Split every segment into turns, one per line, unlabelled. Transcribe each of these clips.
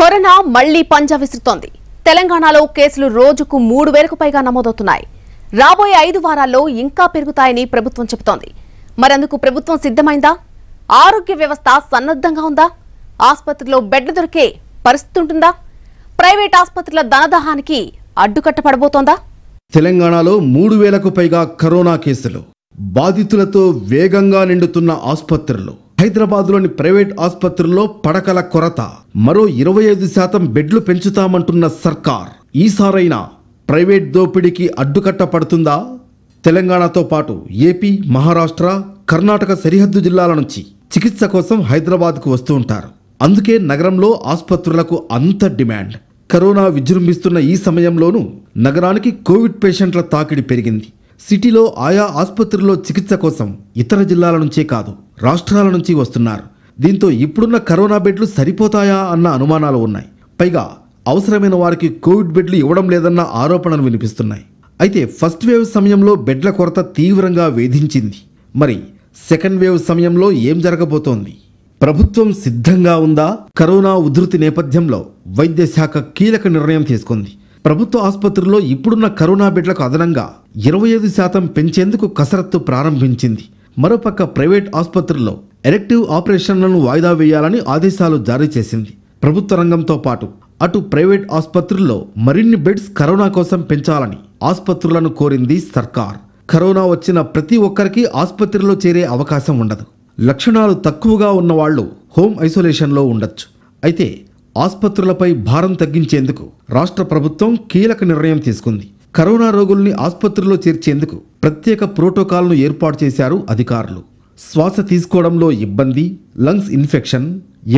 corona మళ్లీ పంజా విసురుతోంది తెలంగాణలో కేసులు రోజుకు మూడు వేలకు పైగా నమోదవుతున్నాయి రాబోయే ఐదు వారాల్లో ఇంకా పెరుగుతాయని ప్రభుత్వం చెబుతోంది మరందుకు ప్రభుత్వం సిద్ధమైందా ఆరోగ్య వ్యవస్థ సన్నద్ధంగా ఉందా ఆసుపత్రిలో బెడ్లు దొరికే పరిస్థితి ఉంటుందా ప్రైవేట్ ఆసుపత్రుల ధనదాహానికి అడ్డుకట్టపడబోతోందా
తెలంగాణలో మూడు వేలకు పైగా కరోనా కేసులు బాధితులతో వేగంగా నిండుతున్న ఆసుపత్రులు హైదరాబాద్లోని ప్రైవేట్ ఆసుపత్రుల్లో పడకల కొరత మరో ఇరవై ఐదు శాతం బెడ్లు పెంచుతామంటున్న సర్కార్ ఈసారైనా ప్రైవేట్ దోపిడీకి అడ్డుకట్ట పడుతుందా తెలంగాణతో పాటు ఏపీ మహారాష్ట్ర కర్ణాటక సరిహద్దు జిల్లాల నుంచి చికిత్స కోసం హైదరాబాద్కు వస్తూ ఉంటారు అందుకే నగరంలో ఆసుపత్రులకు అంత డిమాండ్ కరోనా విజృంభిస్తున్న ఈ సమయంలోనూ నగరానికి కోవిడ్ పేషెంట్ల తాకిడి పెరిగింది సిటీలో ఆయా ఆసుపత్రుల్లో చికిత్స కోసం ఇతర జిల్లాల నుంచే కాదు రాష్ట్రాల నుంచి వస్తున్నారు దీంతో ఇప్పుడున్న కరోనా బెడ్లు సరిపోతాయా అన్న అనుమానాలు ఉన్నాయి పైగా అవసరమైన వారికి కోవిడ్ బెడ్లు ఇవ్వడం లేదన్న ఆరోపణలు వినిపిస్తున్నాయి అయితే ఫస్ట్ వేవ్ సమయంలో బెడ్ల కొరత తీవ్రంగా వేధించింది మరి సెకండ్ వేవ్ సమయంలో ఏం జరగబోతోంది ప్రభుత్వం సిద్ధంగా ఉందా కరోనా ఉధృతి నేపథ్యంలో వైద్య శాఖ కీలక నిర్ణయం తీసుకుంది ప్రభుత్వ ఆసుపత్రుల్లో ఇప్పుడున్న కరోనా బెడ్లకు అదనంగా ఇరవై ఐదు శాతం పెంచేందుకు కసరత్తు ప్రారంభించింది మరోపక్క ప్రైవేట్ ఆసుపత్రుల్లో ఎలెక్టివ్ ఆపరేషన్లను వాయిదా వేయాలని ఆదేశాలు జారీ చేసింది ప్రభుత్వ రంగంతో పాటు అటు ప్రైవేట్ ఆసుపత్రుల్లో మరిన్ని బెడ్స్ కరోనా కోసం పెంచాలని ఆసుపత్రులను కోరింది సర్కార్ కరోనా వచ్చిన ప్రతి ఒక్కరికి ఆసుపత్రిలో చేరే అవకాశం ఉండదు లక్షణాలు తక్కువగా ఉన్నవాళ్లు హోమ్ ఐసోలేషన్లో ఉండొచ్చు అయితే ఆసుపత్రులపై భారం తగ్గించేందుకు రాష్ట్ర ప్రభుత్వం కీలక నిర్ణయం తీసుకుంది కరోనా రోగుల్ని ఆసుపత్రిలో చేర్చేందుకు ప్రత్యేక ప్రోటోకాల్ను ఏర్పాటు చేశారు అధికారులు శ్వాస తీసుకోవడంలో ఇబ్బంది లంగ్స్ ఇన్ఫెక్షన్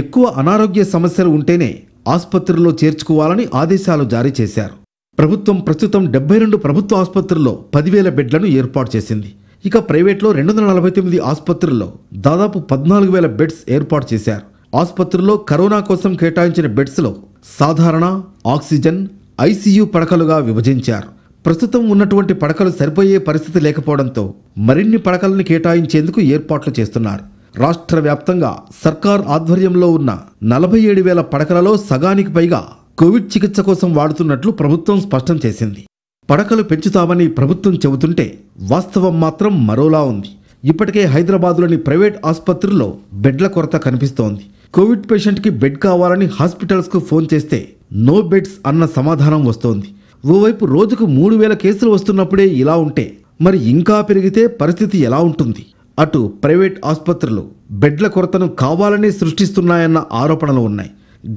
ఎక్కువ అనారోగ్య సమస్యలు ఉంటేనే ఆసుపత్రిలో చేర్చుకోవాలని ఆదేశాలు జారీ చేశారు ప్రభుత్వం ప్రస్తుతం డెబ్బై రెండు ప్రభుత్వ ఆసుపత్రుల్లో పదివేల బెడ్లను ఏర్పాటు చేసింది ఇక ప్రైవేట్లో రెండు వందల నలభై తొమ్మిది ఆసుపత్రుల్లో దాదాపు పద్నాలుగు వేల బెడ్స్ ఏర్పాటు చేశారు ఆసుపత్రుల్లో కరోనా కోసం కేటాయించిన బెడ్స్లో సాధారణ ఆక్సిజన్ ఐసీయూ పడకలుగా విభజించారు ప్రస్తుతం ఉన్నటువంటి పడకలు సరిపోయే పరిస్థితి లేకపోవడంతో మరిన్ని పడకలను కేటాయించేందుకు ఏర్పాట్లు చేస్తున్నారు రాష్ట్ర వ్యాప్తంగా సర్కార్ ఆధ్వర్యంలో ఉన్న నలభై ఏడు వేల పడకలలో సగానికి పైగా కోవిడ్ చికిత్స కోసం వాడుతున్నట్లు ప్రభుత్వం స్పష్టం చేసింది పడకలు పెంచుతామని ప్రభుత్వం చెబుతుంటే వాస్తవం మాత్రం మరోలా ఉంది ఇప్పటికే హైదరాబాదులోని ప్రైవేట్ ఆసుపత్రుల్లో బెడ్ల కొరత కనిపిస్తోంది కోవిడ్ పేషెంట్కి బెడ్ కావాలని హాస్పిటల్స్కు ఫోన్ చేస్తే నో బెడ్స్ అన్న సమాధానం వస్తోంది ఓవైపు రోజుకు మూడు వేల కేసులు వస్తున్నప్పుడే ఇలా ఉంటే మరి ఇంకా పెరిగితే పరిస్థితి ఎలా ఉంటుంది అటు ప్రైవేట్ ఆసుపత్రులు బెడ్ల కొరతను కావాలనే సృష్టిస్తున్నాయన్న ఆరోపణలు ఉన్నాయి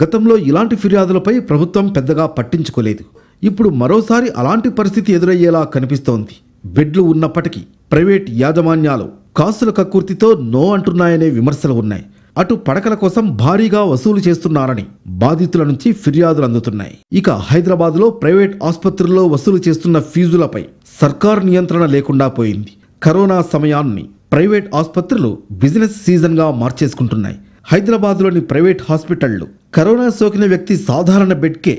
గతంలో ఇలాంటి ఫిర్యాదులపై ప్రభుత్వం పెద్దగా పట్టించుకోలేదు ఇప్పుడు మరోసారి అలాంటి పరిస్థితి ఎదురయ్యేలా కనిపిస్తోంది బెడ్లు ఉన్నప్పటికీ ప్రైవేట్ యాజమాన్యాలు కాసుల కక్కుర్తితో నో అంటున్నాయనే విమర్శలు ఉన్నాయి అటు పడకల కోసం భారీగా వసూలు చేస్తున్నారని బాధితుల నుంచి ఫిర్యాదులు అందుతున్నాయి ఇక లో ప్రైవేట్ ఆసుపత్రుల్లో వసూలు చేస్తున్న ఫీజులపై సర్కార్ నియంత్రణ లేకుండా పోయింది కరోనా సమయాన్ని ప్రైవేట్ ఆసుపత్రులు బిజినెస్ సీజన్గా మార్చేసుకుంటున్నాయి హైదరాబాద్లోని ప్రైవేట్ హాస్పిటళ్లు కరోనా సోకిన వ్యక్తి సాధారణ బెడ్కే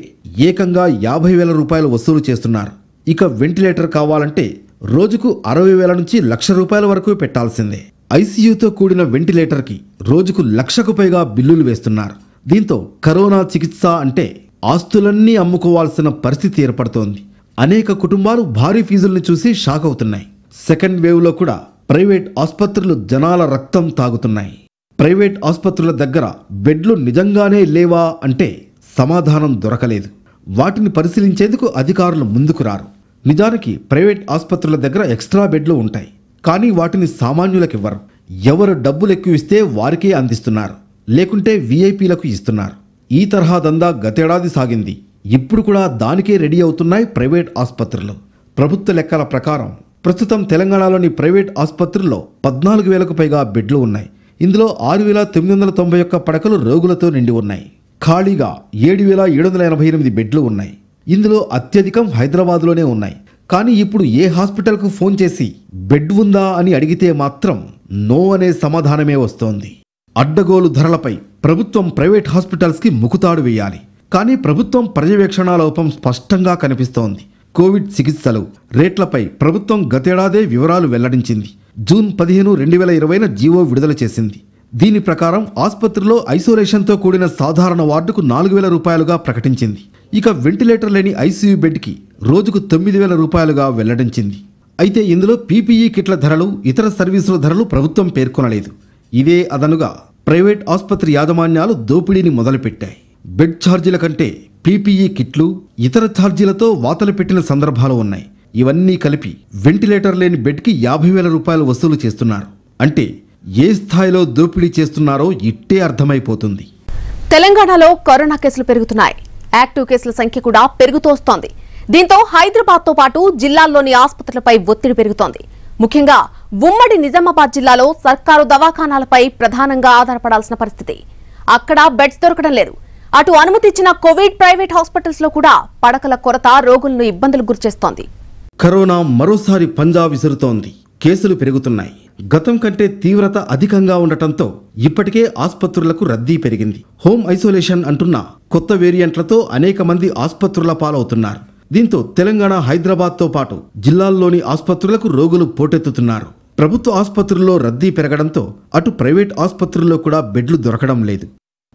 ఏకంగా యాభై వేల రూపాయలు వసూలు చేస్తున్నారు ఇక వెంటిలేటర్ కావాలంటే రోజుకు అరవై వేల నుంచి లక్ష రూపాయల వరకు పెట్టాల్సిందే ఐసీయూతో కూడిన వెంటిలేటర్కి రోజుకు లక్షకు పైగా బిల్లులు వేస్తున్నారు దీంతో కరోనా చికిత్స అంటే ఆస్తులన్నీ అమ్ముకోవాల్సిన పరిస్థితి ఏర్పడుతోంది అనేక కుటుంబాలు భారీ ఫీజుల్ని చూసి షాక్ అవుతున్నాయి సెకండ్ వేవ్లో కూడా ప్రైవేట్ ఆసుపత్రులు జనాల రక్తం తాగుతున్నాయి ప్రైవేట్ ఆసుపత్రుల దగ్గర బెడ్లు నిజంగానే లేవా అంటే సమాధానం దొరకలేదు వాటిని పరిశీలించేందుకు అధికారులు ముందుకు రారు నిజానికి ప్రైవేట్ ఆసుపత్రుల దగ్గర ఎక్స్ట్రా బెడ్లు ఉంటాయి కానీ వాటిని సామాన్యులకివ్వరు ఎవరు డబ్బులు ఎక్కువ ఇస్తే వారికే అందిస్తున్నారు లేకుంటే వీఐపీలకు ఇస్తున్నారు ఈ తరహా దందా గతేడాది సాగింది ఇప్పుడు కూడా దానికే రెడీ అవుతున్నాయి ప్రైవేట్ ఆసుపత్రులు ప్రభుత్వ లెక్కల ప్రకారం ప్రస్తుతం తెలంగాణలోని ప్రైవేట్ ఆసుపత్రుల్లో పద్నాలుగు వేలకు పైగా బెడ్లు ఉన్నాయి ఇందులో ఆరు వేల తొమ్మిది వందల తొంభై ఒక్క పడకలు రోగులతో నిండి ఉన్నాయి ఖాళీగా ఏడు వేల ఏడు వందల ఎనభై ఎనిమిది బెడ్లు ఉన్నాయి ఇందులో అత్యధికం హైదరాబాద్లోనే ఉన్నాయి కానీ ఇప్పుడు ఏ హాస్పిటల్కు ఫోన్ చేసి బెడ్ ఉందా అని అడిగితే మాత్రం నో అనే సమాధానమే వస్తోంది అడ్డగోలు ధరలపై ప్రభుత్వం ప్రైవేట్ హాస్పిటల్స్కి ముకుతాడు వేయాలి కానీ ప్రభుత్వం పర్యవేక్షణ లోపం స్పష్టంగా కనిపిస్తోంది కోవిడ్ చికిత్సలు రేట్లపై ప్రభుత్వం గతేడాదే వివరాలు వెల్లడించింది జూన్ పదిహేను రెండు వేల ఇరవైన జీవో విడుదల చేసింది దీని ప్రకారం ఆసుపత్రిలో ఐసోలేషన్తో కూడిన సాధారణ వార్డుకు నాలుగు వేల రూపాయలుగా ప్రకటించింది ఇక వెంటిలేటర్ లేని ఐసీయూ బెడ్కి రోజుకు తొమ్మిది వేల రూపాయలుగా వెల్లడించింది అయితే ఇందులో పీపీఈ కిట్ల ధరలు ఇతర సర్వీసుల ధరలు ప్రభుత్వం పేర్కొనలేదు ఇదే అదనుగా ప్రైవేట్ ఆసుపత్రి యాజమాన్యాలు దోపిడీని మొదలుపెట్టాయి బెడ్ ఛార్జీల కంటే పీపీఈ కిట్లు ఇతర ఛార్జీలతో వాతలు పెట్టిన సందర్భాలు ఉన్నాయి ఇవన్నీ కలిపి వెంటిలేటర్ లేని బెడ్కి యాభై వేల రూపాయలు వసూలు చేస్తున్నారు అంటే ఏ స్థాయిలో దోపిడీ చేస్తున్నారో ఇట్టే అర్థమైపోతుంది
తెలంగాణలో కరోనా కేసులు పెరుగుతున్నాయి యాక్టివ్ కేసుల సంఖ్య కూడా పెరుగుతోస్తోంది దీంతో హైదరాబాద్ తో పాటు జిల్లాల్లోని ఆసుపత్రులపై ఒత్తిడి పెరుగుతోంది ముఖ్యంగా ఉమ్మడి నిజామాబాద్ జిల్లాలో సర్కారు దవాఖానాలపై ప్రధానంగా ఆధారపడాల్సిన పరిస్థితి అక్కడ బెడ్స్ దొరకడం లేదు అటు అనుమతి ఇచ్చిన కోవిడ్ ప్రైవేట్ హాస్పిటల్స్ లో కూడా పడకల కొరత రోగులను ఇబ్బందులు గురిచేస్తోంది
కరోనా మరోసారి పంజా విసురుతోంది కేసులు పెరుగుతున్నాయి గతం కంటే తీవ్రత అధికంగా ఉండటంతో ఇప్పటికే ఆసుపత్రులకు రద్దీ పెరిగింది హోమ్ ఐసోలేషన్ అంటున్న కొత్త వేరియంట్లతో అనేక మంది ఆసుపత్రుల పాలవుతున్నారు దీంతో తెలంగాణ హైదరాబాద్తో పాటు జిల్లాల్లోని ఆసుపత్రులకు రోగులు పోటెత్తుతున్నారు ప్రభుత్వ ఆసుపత్రుల్లో రద్దీ పెరగడంతో అటు ప్రైవేట్ ఆసుపత్రుల్లో కూడా బెడ్లు దొరకడం లేదు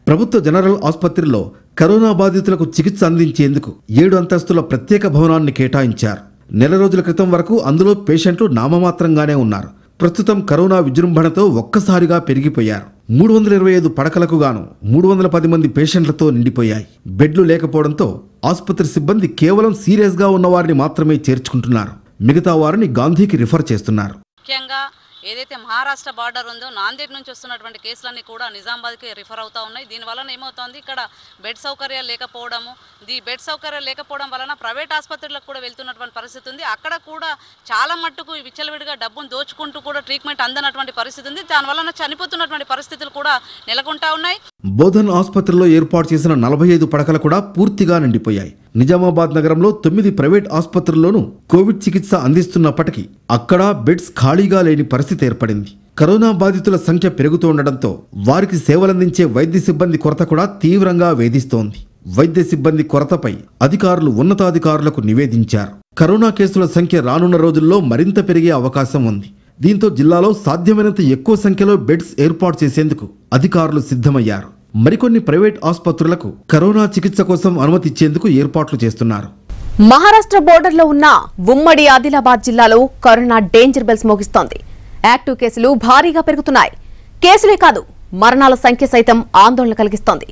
ప్రభుత్వ జనరల్ ఆసుపత్రిలో కరోనా బాధితులకు చికిత్స అందించేందుకు ఏడు అంతస్తుల ప్రత్యేక భవనాన్ని కేటాయించారు నెల రోజుల క్రితం వరకు అందులో పేషెంట్లు నామమాత్రంగానే ఉన్నారు ప్రస్తుతం కరోనా విజృంభణతో ఒక్కసారిగా పెరిగిపోయారు మూడు వందల ఇరవై ఐదు పడకలకు గాను మూడు వందల పది మంది పేషెంట్లతో నిండిపోయాయి బెడ్లు లేకపోవడంతో ఆసుపత్రి సిబ్బంది కేవలం సీరియస్గా ఉన్న వారిని మాత్రమే చేర్చుకుంటున్నారు మిగతా వారిని గాంధీకి రిఫర్ చేస్తున్నారు
ముఖ్యంగా ఏదైతే మహారాష్ట్ర బార్డర్ ఉందో నాందేడ్ నుంచి వస్తున్నటువంటి కేసులన్నీ కూడా నిజామాబాద్కి రిఫర్ అవుతూ ఉన్నాయి దీనివలన ఏమవుతోంది ఇక్కడ బెడ్ సౌకర్యాలు లేకపోవడము ఈ బెడ్ సౌకర్యాలు లేకపోవడం వలన ప్రైవేట్ ఆసుపత్రులకు కూడా వెళ్తున్నటువంటి పరిస్థితి ఉంది అక్కడ కూడా చాలా మట్టుకు విచ్చలవిడిగా డబ్బును దోచుకుంటూ కూడా ట్రీట్మెంట్ అందనటువంటి పరిస్థితి ఉంది దానివలన చనిపోతున్నటువంటి పరిస్థితులు కూడా నెలకొంటా ఉన్నాయి
బోధన్ ఆసుపత్రిలో ఏర్పాటు చేసిన నలభై ఐదు పడకలు కూడా పూర్తిగా నిండిపోయాయి నిజామాబాద్ నగరంలో తొమ్మిది ప్రైవేట్ ఆసుపత్రుల్లోనూ కోవిడ్ చికిత్స అందిస్తున్నప్పటికీ అక్కడ బెడ్స్ ఖాళీగా లేని పరిస్థితి ఏర్పడింది కరోనా బాధితుల సంఖ్య పెరుగుతుండటంతో వారికి సేవలందించే వైద్య సిబ్బంది కొరత కూడా తీవ్రంగా వేధిస్తోంది వైద్య సిబ్బంది కొరతపై అధికారులు ఉన్నతాధికారులకు నివేదించారు కరోనా కేసుల సంఖ్య రానున్న రోజుల్లో మరింత పెరిగే అవకాశం ఉంది దీంతో జిల్లాలో సాధ్యమైనంత ఎక్కువ సంఖ్యలో బెడ్స్ ఏర్పాటు చేసేందుకు అధికారులు సిద్ధమయ్యారు మరికొన్ని ప్రైవేట్ ఆసుపత్రులకు కరోనా చికిత్స కోసం అనుమతి ఇచ్చేందుకు ఏర్పాట్లు చేస్తున్నారు
మహారాష్ట్ర బోర్డర్ లో ఉన్న ఉమ్మడి ఆదిలాబాద్ జిల్లాలో కరోనా డేంజర్ బెల్స్ మోగిస్తోంది యాక్టివ్ కేసులు భారీగా పెరుగుతున్నాయి కేసులే కాదు మరణాల సంఖ్య సైతం ఆందోళన కలిగిస్తోంది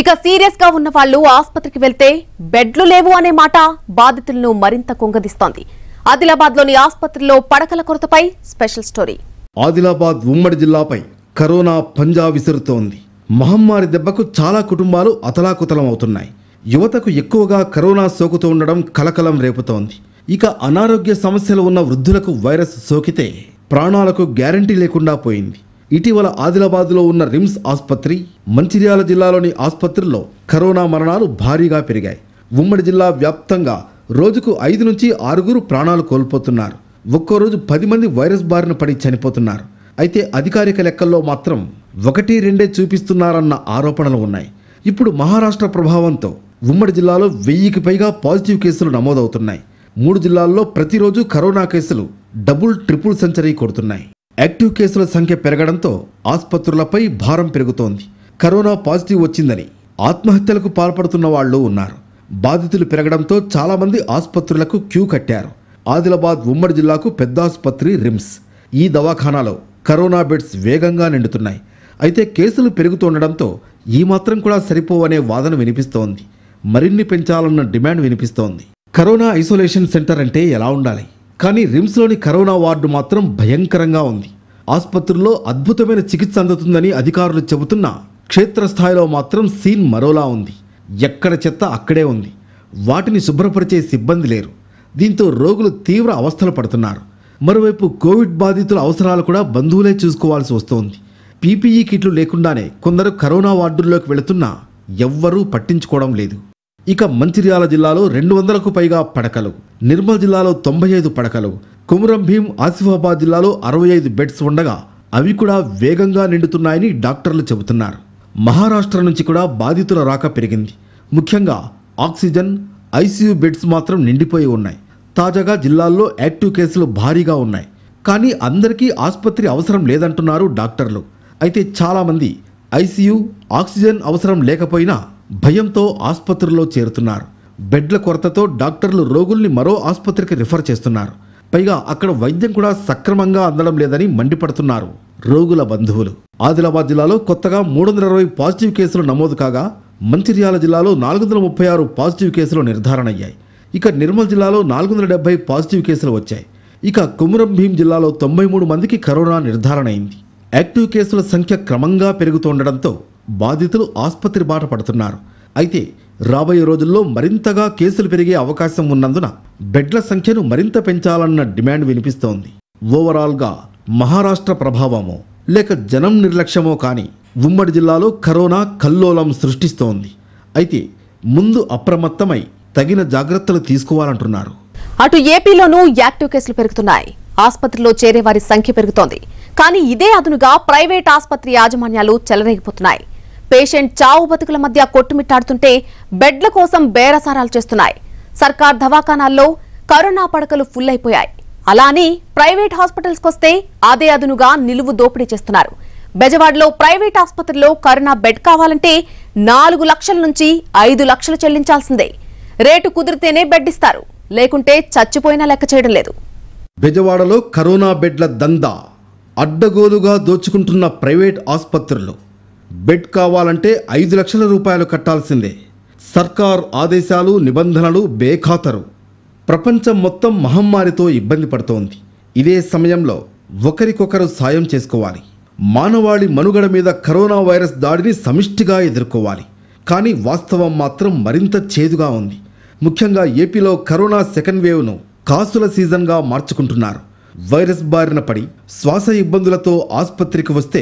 ఇక సీరియస్ గా ఉన్న వాళ్ళు ఆసుపత్రికి వెళ్తే బెడ్లు లేవు అనే మాట బాధితులను మరింత కుంగదిస్తోంది ఆదిలాబాద్ లోని ఆసుపత్రిలో పడకల కొరతపై స్పెషల్ స్టోరీ
ఆదిలాబాద్ ఉమ్మడి జిల్లాపై కరోనా పంజా విసురుతోంది మహమ్మారి దెబ్బకు చాలా కుటుంబాలు అతలాకుతలం అవుతున్నాయి యువతకు ఎక్కువగా కరోనా సోకుతూ ఉండడం కలకలం రేపుతోంది ఇక అనారోగ్య సమస్యలు ఉన్న వృద్ధులకు వైరస్ సోకితే ప్రాణాలకు గ్యారంటీ లేకుండా పోయింది ఇటీవల ఆదిలాబాద్లో ఉన్న రిమ్స్ ఆసుపత్రి మంచిర్యాల జిల్లాలోని ఆసుపత్రుల్లో కరోనా మరణాలు భారీగా పెరిగాయి ఉమ్మడి జిల్లా వ్యాప్తంగా రోజుకు ఐదు నుంచి ఆరుగురు ప్రాణాలు కోల్పోతున్నారు ఒక్కో రోజు పది మంది వైరస్ బారిన పడి చనిపోతున్నారు అయితే అధికారిక లెక్కల్లో మాత్రం ఒకటి రెండే చూపిస్తున్నారన్న ఆరోపణలు ఉన్నాయి ఇప్పుడు మహారాష్ట్ర ప్రభావంతో ఉమ్మడి జిల్లాలో వెయ్యికి పైగా పాజిటివ్ కేసులు నమోదవుతున్నాయి మూడు జిల్లాల్లో ప్రతిరోజు కరోనా కేసులు డబుల్ ట్రిపుల్ సెంచరీ కొడుతున్నాయి యాక్టివ్ కేసుల సంఖ్య పెరగడంతో ఆసుపత్రులపై భారం పెరుగుతోంది కరోనా పాజిటివ్ వచ్చిందని ఆత్మహత్యలకు పాల్పడుతున్న వాళ్ళు ఉన్నారు బాధితులు పెరగడంతో చాలామంది ఆసుపత్రులకు క్యూ కట్టారు ఆదిలాబాద్ ఉమ్మడి జిల్లాకు పెద్ద ఆసుపత్రి రిమ్స్ ఈ దవాఖానాలో కరోనా బెడ్స్ వేగంగా నిండుతున్నాయి అయితే కేసులు పెరుగుతుండడంతో ఈ మాత్రం కూడా సరిపోవనే వాదన వినిపిస్తోంది మరిన్ని పెంచాలన్న డిమాండ్ వినిపిస్తోంది కరోనా ఐసోలేషన్ సెంటర్ అంటే ఎలా ఉండాలి కానీ రిమ్స్లోని కరోనా వార్డు మాత్రం భయంకరంగా ఉంది ఆసుపత్రుల్లో అద్భుతమైన చికిత్స అందుతుందని అధికారులు చెబుతున్నా క్షేత్రస్థాయిలో మాత్రం సీన్ మరోలా ఉంది ఎక్కడ చెత్త అక్కడే ఉంది వాటిని శుభ్రపరిచే సిబ్బంది లేరు దీంతో రోగులు తీవ్ర అవస్థలు పడుతున్నారు మరోవైపు కోవిడ్ బాధితుల అవసరాలు కూడా బంధువులే చూసుకోవాల్సి వస్తోంది పీపీఈ కిట్లు లేకుండానే కొందరు కరోనా వార్డుల్లోకి వెళుతున్నా ఎవ్వరూ పట్టించుకోవడం లేదు ఇక మంచిర్యాల జిల్లాలో రెండు వందలకు పైగా పడకలు నిర్మల్ జిల్లాలో తొంభై ఐదు పడకలు కుమురం భీం ఆసిఫాబాద్ జిల్లాలో అరవై ఐదు బెడ్స్ ఉండగా అవి కూడా వేగంగా నిండుతున్నాయని డాక్టర్లు చెబుతున్నారు మహారాష్ట్ర నుంచి కూడా బాధితుల రాక పెరిగింది ముఖ్యంగా ఆక్సిజన్ ఐసీయూ బెడ్స్ మాత్రం నిండిపోయి ఉన్నాయి తాజాగా జిల్లాల్లో యాక్టివ్ కేసులు భారీగా ఉన్నాయి కానీ అందరికీ ఆసుపత్రి అవసరం లేదంటున్నారు డాక్టర్లు అయితే చాలామంది ఐసీయూ ఆక్సిజన్ అవసరం లేకపోయినా భయంతో ఆసుపత్రుల్లో చేరుతున్నారు బెడ్ల కొరతతో డాక్టర్లు రోగుల్ని మరో ఆసుపత్రికి రిఫర్ చేస్తున్నారు పైగా అక్కడ వైద్యం కూడా సక్రమంగా అందడం లేదని మండిపడుతున్నారు రోగుల బంధువులు ఆదిలాబాద్ జిల్లాలో కొత్తగా మూడు వందల ఇరవై పాజిటివ్ కేసులు నమోదు కాగా మంచిర్యాల జిల్లాలో నాలుగు వందల ముప్పై ఆరు పాజిటివ్ కేసులు నిర్ధారణ అయ్యాయి ఇక నిర్మల్ జిల్లాలో నాలుగు వందల డెబ్బై పాజిటివ్ కేసులు వచ్చాయి ఇక కుమరం భీం జిల్లాలో తొంభై మూడు మందికి కరోనా నిర్ధారణ అయింది యాక్టివ్ కేసుల సంఖ్య క్రమంగా పెరుగుతుండడంతో బాధితులు ఆసుపత్రి బాట పడుతున్నారు అయితే రాబోయే రోజుల్లో మరింతగా కేసులు పెరిగే అవకాశం ఉన్నందున బెడ్ల సంఖ్యను మరింత పెంచాలన్న డిమాండ్ వినిపిస్తోంది ఓవరాల్గా మహారాష్ట్ర ప్రభావమో లేక జనం నిర్లక్ష్యమో కానీ ఉమ్మడి జిల్లాలో కరోనా కల్లోలం సృష్టిస్తోంది అయితే ముందు అప్రమత్తమై తగిన జాగ్రత్తలు తీసుకోవాలంటున్నారు
అటు ఏపీలోనూ యాక్టివ్ కేసులు పెరుగుతున్నాయి ఆసుపత్రిలో చేరే వారి సంఖ్య పెరుగుతోంది కానీ ఇదే అదునుగా ప్రైవేట్ ఆసుపత్రి యాజమాన్యాలు చెలరేగిపోతున్నాయి పేషెంట్ చావు బతుకుల మధ్య కొట్టుమిట్టాడుతుంటే బెడ్ల కోసం బేరసారాలు చేస్తున్నాయి సర్కార్ దవాఖానాల్లో కరోనా పడకలు ఫుల్ అయిపోయాయి అలానే ప్రైవేట్ హాస్పిటల్స్కి వస్తే అదే అదునుగా నిలువు దోపిడీ చేస్తున్నారు బెజవాడలో ప్రైవేట్ ఆసుపత్రిలో కరోనా బెడ్ కావాలంటే నాలుగు లక్షల నుంచి ఐదు లక్షలు చెల్లించాల్సిందే రేటు కుదిరితేనే బెడ్ ఇస్తారు లేకుంటే చచ్చిపోయినా లెక్క చేయడం లేదు
బెజవాడలో కరోనా బెడ్ల దందా అడ్డగోలుగా దోచుకుంటున్న ప్రైవేట్ ఆసుపత్రులు బెడ్ కావాలంటే ఐదు లక్షల రూపాయలు కట్టాల్సిందే సర్కార్ ఆదేశాలు నిబంధనలు బేఖాతరు ప్రపంచం మొత్తం మహమ్మారితో ఇబ్బంది పడుతోంది ఇదే సమయంలో ఒకరికొకరు సాయం చేసుకోవాలి మానవాళి మనుగడ మీద కరోనా వైరస్ దాడిని సమిష్టిగా ఎదుర్కోవాలి కానీ వాస్తవం మాత్రం మరింత చేదుగా ఉంది ముఖ్యంగా ఏపీలో కరోనా సెకండ్ వేవ్ను కాసుల సీజన్గా మార్చుకుంటున్నారు వైరస్ బారిన పడి శ్వాస ఇబ్బందులతో ఆసుపత్రికి వస్తే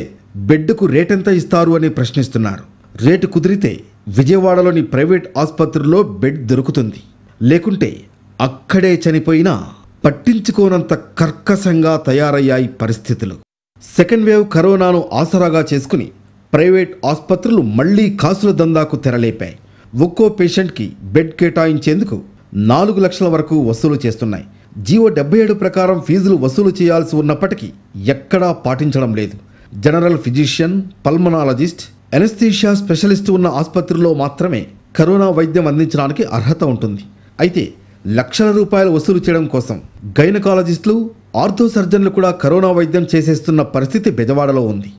బెడ్కు రేటెంత ఇస్తారు అని ప్రశ్నిస్తున్నారు రేటు కుదిరితే విజయవాడలోని ప్రైవేట్ ఆసుపత్రిలో బెడ్ దొరుకుతుంది లేకుంటే అక్కడే చనిపోయినా పట్టించుకోనంత కర్కశంగా తయారయ్యాయి పరిస్థితులు సెకండ్ వేవ్ కరోనాను ఆసరాగా చేసుకుని ప్రైవేట్ ఆసుపత్రులు మళ్లీ కాసుల దందాకు తెరలేపాయి ఒక్కో పేషెంట్కి బెడ్ కేటాయించేందుకు నాలుగు లక్షల వరకు వసూలు చేస్తున్నాయి జీవో డెబ్బై ఏడు ప్రకారం ఫీజులు వసూలు చేయాల్సి ఉన్నప్పటికీ ఎక్కడా పాటించడం లేదు general physician pulmonologist anaesthesia specialist ఉన్న ఆసుపత్రిలో మాత్రమే కరోనా వైద్యం అందించడానికి అర్హత ఉంటుంది అయితే లక్షల రూపాయలు వసూలు చేయడం కోసం గైనకాలజిస్టులు ఆర్థో సర్జన్లు కూడా కరోనా వైద్యం చేసేస్తున్న పరిస్థితి బెజవాడలో ఉంది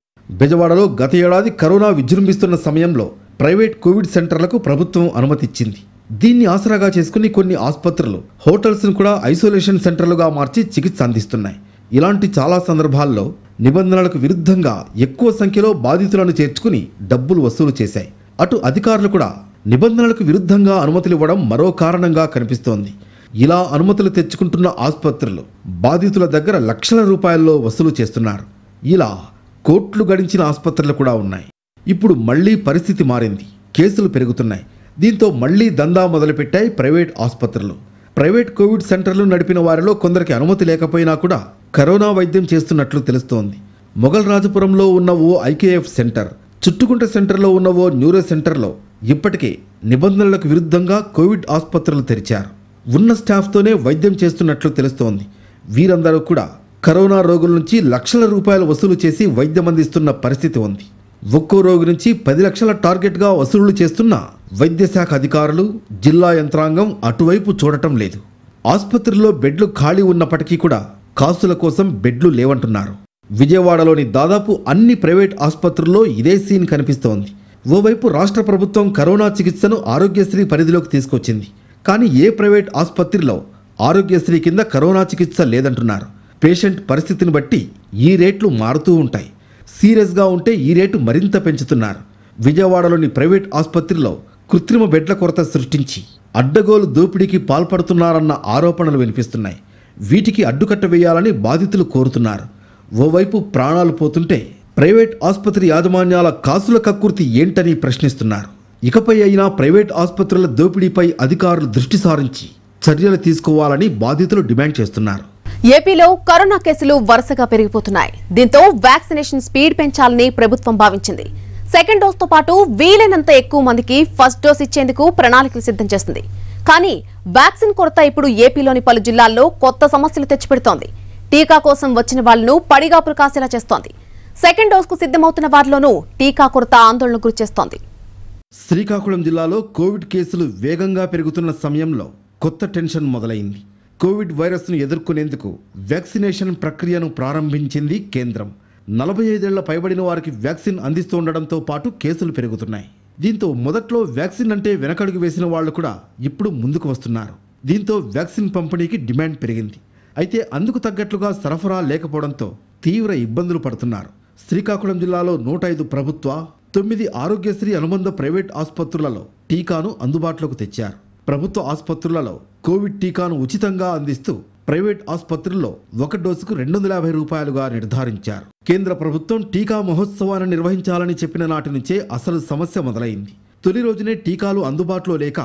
బెజవాడలో గత ఏడాది కరోనా విజృంభిస్తున్న సమయంలో ప్రైవేట్ కోవిడ్ సెంటర్లకు ప్రభుత్వం అనుమతిచ్చింది దీన్ని ఆసరాగా చేసుకుని కొన్ని ఆసుపత్రులు హోటల్స్ను కూడా ఐసోలేషన్ సెంటర్లుగా మార్చి చికిత్స అందిస్తున్నాయి ఇలాంటి చాలా సందర్భాల్లో నిబంధనలకు విరుద్ధంగా ఎక్కువ సంఖ్యలో బాధితులను చేర్చుకుని డబ్బులు వసూలు చేశాయి అటు అధికారులు కూడా నిబంధనలకు విరుద్ధంగా అనుమతులు ఇవ్వడం మరో కారణంగా కనిపిస్తోంది ఇలా అనుమతులు తెచ్చుకుంటున్న ఆసుపత్రులు బాధితుల దగ్గర లక్షల రూపాయల్లో వసూలు చేస్తున్నారు ఇలా కోట్లు గడించిన ఆసుపత్రులు కూడా ఉన్నాయి ఇప్పుడు మళ్లీ పరిస్థితి మారింది కేసులు పెరుగుతున్నాయి దీంతో మళ్లీ దందా మొదలుపెట్టాయి ప్రైవేట్ ఆసుపత్రులు ప్రైవేట్ కోవిడ్ సెంటర్లు నడిపిన వారిలో కొందరికి అనుమతి లేకపోయినా కూడా కరోనా వైద్యం చేస్తున్నట్లు తెలుస్తోంది మొఘల్ రాజపురంలో ఉన్న ఓ ఐకేఎఫ్ సెంటర్ చుట్టుకుంట సెంటర్లో ఉన్న ఓ న్యూరో సెంటర్లో ఇప్పటికే నిబంధనలకు విరుద్ధంగా కోవిడ్ ఆసుపత్రులు తెరిచారు ఉన్న స్టాఫ్తోనే వైద్యం చేస్తున్నట్లు తెలుస్తోంది వీరందరూ కూడా కరోనా రోగుల నుంచి లక్షల రూపాయలు వసూలు చేసి వైద్యం అందిస్తున్న పరిస్థితి ఉంది ఒక్కో రోగి నుంచి పది లక్షల టార్గెట్గా వసూళ్లు చేస్తున్న వైద్యశాఖ అధికారులు జిల్లా యంత్రాంగం అటువైపు చూడటం లేదు ఆసుపత్రిలో బెడ్లు ఖాళీ ఉన్నప్పటికీ కూడా కాసుల కోసం బెడ్లు లేవంటున్నారు విజయవాడలోని దాదాపు అన్ని ప్రైవేట్ ఆసుపత్రుల్లో ఇదే సీన్ కనిపిస్తోంది ఓవైపు రాష్ట్ర ప్రభుత్వం కరోనా చికిత్సను ఆరోగ్యశ్రీ పరిధిలోకి తీసుకొచ్చింది కానీ ఏ ప్రైవేట్ ఆసుపత్రిలో ఆరోగ్యశ్రీ కింద కరోనా చికిత్స లేదంటున్నారు పేషెంట్ పరిస్థితిని బట్టి ఈ రేట్లు మారుతూ ఉంటాయి సీరియస్గా ఉంటే ఈ రేటు మరింత పెంచుతున్నారు విజయవాడలోని ప్రైవేట్ ఆసుపత్రిలో కృత్రిమ బెడ్ల కొరత సృష్టించి అడ్డగోలు దోపిడీకి పాల్పడుతున్నారన్న ఆరోపణలు వినిపిస్తున్నాయి వీటికి అడ్డుకట్ట వేయాలని బాధితులు కోరుతున్నారు ఓవైపు ప్రాణాలు పోతుంటే ప్రైవేట్ ఆసుపత్రి యాజమాన్యాల కాసుల కక్కుర్తి ఏంటని ప్రశ్నిస్తున్నారు ఇకపై అయినా ప్రైవేట్ ఆసుపత్రుల దోపిడీపై అధికారులు దృష్టి సారించి చర్యలు తీసుకోవాలని బాధితులు డిమాండ్ చేస్తున్నారు
ఏపీలో కరోనా కేసులు వరుసగా పెరిగిపోతున్నాయి దీంతో వ్యాక్సినేషన్ స్పీడ్ పెంచాలని ప్రభుత్వం భావించింది సెకండ్ డోస్ తో పాటు వీలైనంత ఎక్కువ మందికి ఫస్ట్ డోస్ ఇచ్చేందుకు ప్రణాళికలు సిద్ధం చేసింది కానీ వ్యాక్సిన్ కొరత ఇప్పుడు ఏపీలోని పలు జిల్లాల్లో కొత్త సమస్యలు తెచ్చిపెడుతోంది టీకా కోసం వచ్చిన వాళ్లను పడిగాపులు కాసేలా చేస్తోంది సెకండ్ డోస్ కు సిద్ధమవుతున్న వారిలోనూ టీకా కొరత ఆందోళనకు గురిచేస్తోంది
శ్రీకాకుళం జిల్లాలో కోవిడ్ కేసులు వేగంగా పెరుగుతున్న సమయంలో కొత్త టెన్షన్ మొదలైంది కోవిడ్ వైరస్ను ఎదుర్కొనేందుకు వ్యాక్సినేషన్ ప్రక్రియను ప్రారంభించింది కేంద్రం నలభై ఐదేళ్ల పైబడిన వారికి వ్యాక్సిన్ అందిస్తుండడంతో పాటు కేసులు పెరుగుతున్నాయి దీంతో మొదట్లో వ్యాక్సిన్ అంటే వెనకడుగు వేసిన వాళ్ళు కూడా ఇప్పుడు ముందుకు వస్తున్నారు దీంతో వ్యాక్సిన్ పంపిణీకి డిమాండ్ పెరిగింది అయితే అందుకు తగ్గట్లుగా సరఫరా లేకపోవడంతో తీవ్ర ఇబ్బందులు పడుతున్నారు శ్రీకాకుళం జిల్లాలో నూట ఐదు ప్రభుత్వ తొమ్మిది ఆరోగ్యశ్రీ అనుబంధ ప్రైవేట్ ఆసుపత్రులలో టీకాను అందుబాటులోకి తెచ్చారు ప్రభుత్వ ఆసుపత్రులలో కోవిడ్ టీకాను ఉచితంగా అందిస్తూ ప్రైవేట్ ఆసుపత్రుల్లో ఒక డోసుకు రెండు వందల యాభై రూపాయలుగా నిర్ధారించారు కేంద్ర ప్రభుత్వం టీకా మహోత్సవాన్ని నిర్వహించాలని చెప్పిన నాటి నుంచే అసలు సమస్య మొదలైంది తొలి రోజునే టీకాలు అందుబాటులో లేక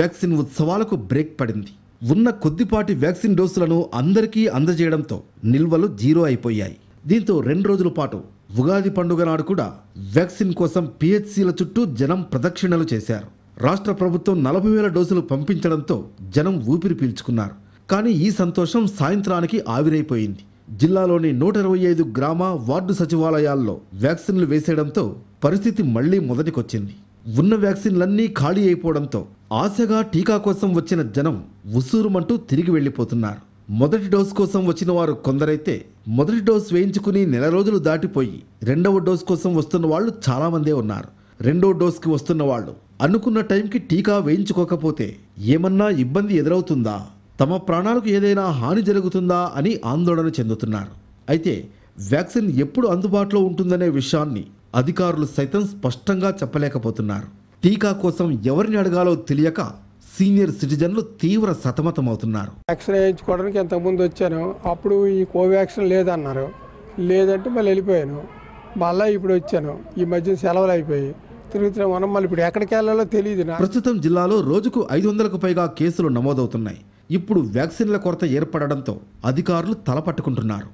వ్యాక్సిన్ ఉత్సవాలకు బ్రేక్ పడింది ఉన్న కొద్దిపాటి వ్యాక్సిన్ డోసులను అందరికీ అందజేయడంతో నిల్వలు జీరో అయిపోయాయి దీంతో రెండు రోజుల పాటు ఉగాది పండుగ నాడు కూడా వ్యాక్సిన్ కోసం పిహెచ్సిల చుట్టూ జనం ప్రదక్షిణలు చేశారు రాష్ట్ర ప్రభుత్వం నలభై వేల డోసులు పంపించడంతో జనం ఊపిరి పీల్చుకున్నారు కానీ ఈ సంతోషం సాయంత్రానికి ఆవిరైపోయింది జిల్లాలోని నూట ఇరవై ఐదు గ్రామ వార్డు సచివాలయాల్లో వ్యాక్సిన్లు వేసేయడంతో పరిస్థితి మళ్లీ మొదటికొచ్చింది ఉన్న వ్యాక్సిన్లన్నీ ఖాళీ అయిపోవడంతో ఆశగా టీకా కోసం వచ్చిన జనం ఉస్సూరుమంటూ తిరిగి వెళ్ళిపోతున్నారు మొదటి డోస్ కోసం వచ్చిన వారు కొందరైతే మొదటి డోస్ వేయించుకుని నెల రోజులు దాటిపోయి రెండవ డోస్ కోసం వస్తున్న వాళ్ళు చాలామందే ఉన్నారు రెండో డోస్కి వస్తున్న వాళ్ళు అనుకున్న టైంకి టీకా వేయించుకోకపోతే ఏమన్నా ఇబ్బంది ఎదురవుతుందా తమ ప్రాణాలకు ఏదైనా హాని జరుగుతుందా అని ఆందోళన చెందుతున్నారు అయితే వ్యాక్సిన్ ఎప్పుడు అందుబాటులో ఉంటుందనే విషయాన్ని అధికారులు సైతం స్పష్టంగా చెప్పలేకపోతున్నారు టీకా కోసం ఎవరిని అడగాలో తెలియక సీనియర్ సిటిజన్లు తీవ్ర సతమతమవుతున్నారు వ్యాక్సిన్ వేయించుకోవడానికి ఎంతకుముందు వచ్చాను అప్పుడు ఈ కోవాక్సిన్ లేదన్నారు లేదంటే మళ్ళీ వెళ్ళిపోయాను మళ్ళీ ఇప్పుడు వచ్చాను ఈ మధ్య సెలవులు అయిపోయాయి తిరుగుతున్నాం మనం మళ్ళీ ఇప్పుడు ఎక్కడికి వెళ్ళాలో తెలియదు ప్రస్తుతం జిల్లాలో రోజుకు ఐదు వందలకు పైగా కేసులు నమోదవుతున్నాయి ఇప్పుడు వ్యాక్సిన్ల కొరత ఏర్పడడంతో అధికారులు తలపట్టుకుంటున్నారు